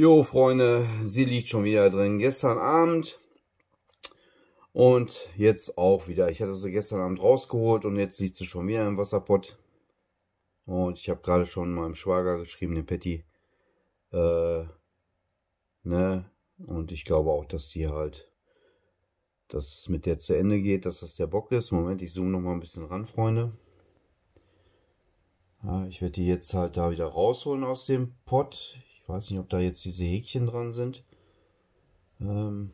Jo, Freunde, sie liegt schon wieder drin. Gestern Abend und jetzt auch wieder. Ich hatte sie gestern Abend rausgeholt und jetzt liegt sie schon wieder im Wasserpott. Und ich habe gerade schon meinem Schwager geschrieben, den Patty. Äh, ne? Und ich glaube auch, dass die halt, dass es mit der zu Ende geht, dass das der Bock ist. Moment, ich zoome noch mal ein bisschen ran, Freunde. Ja, ich werde die jetzt halt da wieder rausholen aus dem Pott. Ich weiß nicht, ob da jetzt diese Häkchen dran sind. Ähm,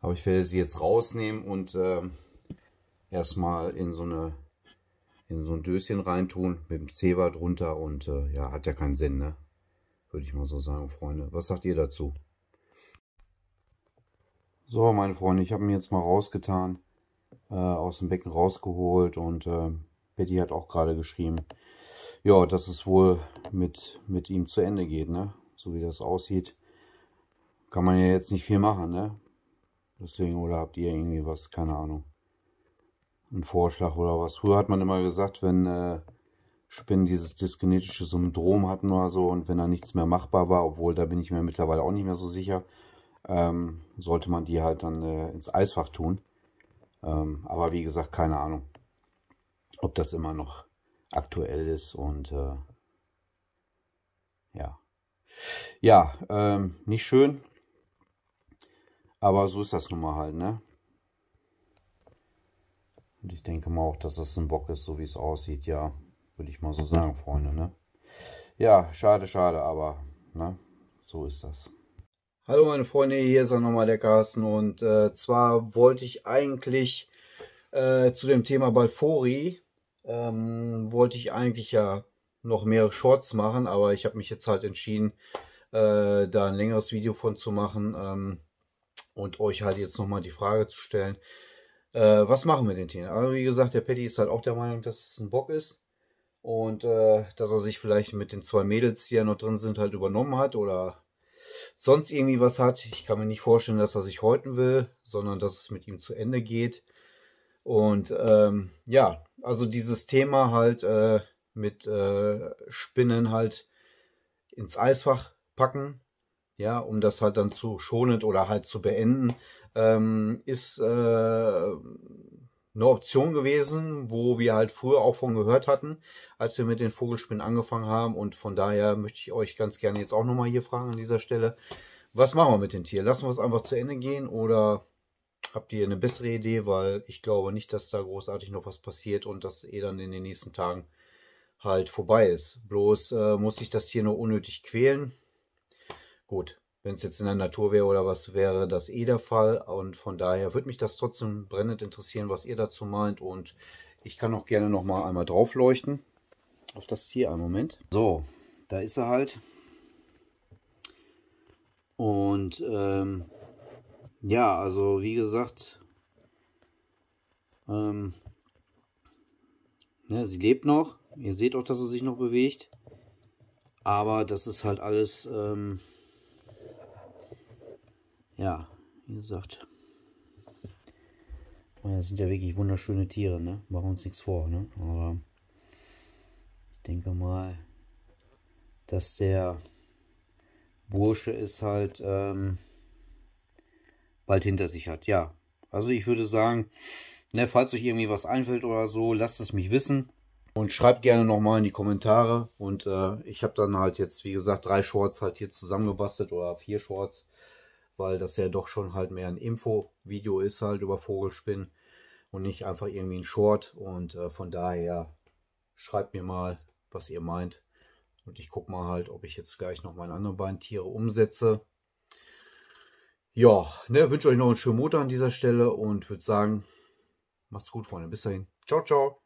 aber ich werde sie jetzt rausnehmen und ähm, erstmal in so eine in so ein Döschen reintun mit dem Zewa drunter und äh, ja, hat ja keinen Sinn, ne? Würde ich mal so sagen, Freunde. Was sagt ihr dazu? So, meine Freunde, ich habe mir jetzt mal rausgetan, äh, aus dem Becken rausgeholt und äh, Betty hat auch gerade geschrieben, ja, dass es wohl mit, mit ihm zu Ende geht, ne? So wie das aussieht, kann man ja jetzt nicht viel machen, ne? Deswegen, oder habt ihr irgendwie was, keine Ahnung, einen Vorschlag oder was? Früher hat man immer gesagt, wenn äh, Spinnen dieses dyskinetische Syndrom hatten oder so und wenn da nichts mehr machbar war, obwohl da bin ich mir mittlerweile auch nicht mehr so sicher, ähm, sollte man die halt dann äh, ins Eisfach tun. Ähm, aber wie gesagt, keine Ahnung, ob das immer noch aktuell ist und äh, ja. Ja, ähm, nicht schön, aber so ist das nun mal halt, ne? Und ich denke mal auch, dass das ein Bock ist, so wie es aussieht, ja. Würde ich mal so sagen, Freunde, ne? Ja, schade, schade, aber, ne? So ist das. Hallo meine Freunde, hier ist er nochmal der Carsten und äh, zwar wollte ich eigentlich äh, zu dem Thema Balfori ähm, wollte ich eigentlich ja noch mehrere Shorts machen, aber ich habe mich jetzt halt entschieden, äh, da ein längeres Video von zu machen ähm, und euch halt jetzt nochmal die Frage zu stellen, äh, was machen wir denn hier? Aber wie gesagt, der Patty ist halt auch der Meinung, dass es ein Bock ist und äh, dass er sich vielleicht mit den zwei Mädels, die ja noch drin sind, halt übernommen hat oder sonst irgendwie was hat. Ich kann mir nicht vorstellen, dass er sich häuten will, sondern dass es mit ihm zu Ende geht. Und ähm, ja, also dieses Thema halt äh, mit äh, Spinnen halt ins Eisfach packen, ja, um das halt dann zu schonend oder halt zu beenden, ähm, ist äh, eine Option gewesen, wo wir halt früher auch von gehört hatten, als wir mit den Vogelspinnen angefangen haben. Und von daher möchte ich euch ganz gerne jetzt auch nochmal hier fragen an dieser Stelle. Was machen wir mit dem Tier? Lassen wir es einfach zu Ende gehen oder habt ihr eine bessere Idee, weil ich glaube nicht, dass da großartig noch was passiert und dass eh dann in den nächsten Tagen halt vorbei ist. Bloß äh, muss ich das Tier nur unnötig quälen. Gut, wenn es jetzt in der Natur wäre oder was, wäre das eh der Fall. Und von daher würde mich das trotzdem brennend interessieren, was ihr dazu meint. Und ich kann auch gerne noch mal einmal drauf leuchten auf das Tier. Einen Moment. So, da ist er halt. Und ähm, ja, also wie gesagt, ähm, ja, ne, sie lebt noch. Ihr seht auch, dass sie sich noch bewegt. Aber das ist halt alles, ähm, ja, wie gesagt. Oh das sind ja wirklich wunderschöne Tiere, ne? Machen uns nichts vor, ne? Aber ich denke mal, dass der Bursche ist halt, ähm, bald hinter sich hat. Ja, also ich würde sagen, ne, falls euch irgendwie was einfällt oder so, lasst es mich wissen und schreibt gerne nochmal in die Kommentare. Und äh, ich habe dann halt jetzt, wie gesagt, drei Shorts halt hier zusammengebastelt oder vier Shorts, weil das ja doch schon halt mehr ein Info-Video ist halt über Vogelspinnen und nicht einfach irgendwie ein Short. Und äh, von daher schreibt mir mal, was ihr meint. Und ich gucke mal halt, ob ich jetzt gleich noch meine anderen beiden Tiere umsetze. Ja, ne, wünsche euch noch einen schönen Montag an dieser Stelle und würde sagen, macht's gut, Freunde. Bis dahin. Ciao, ciao.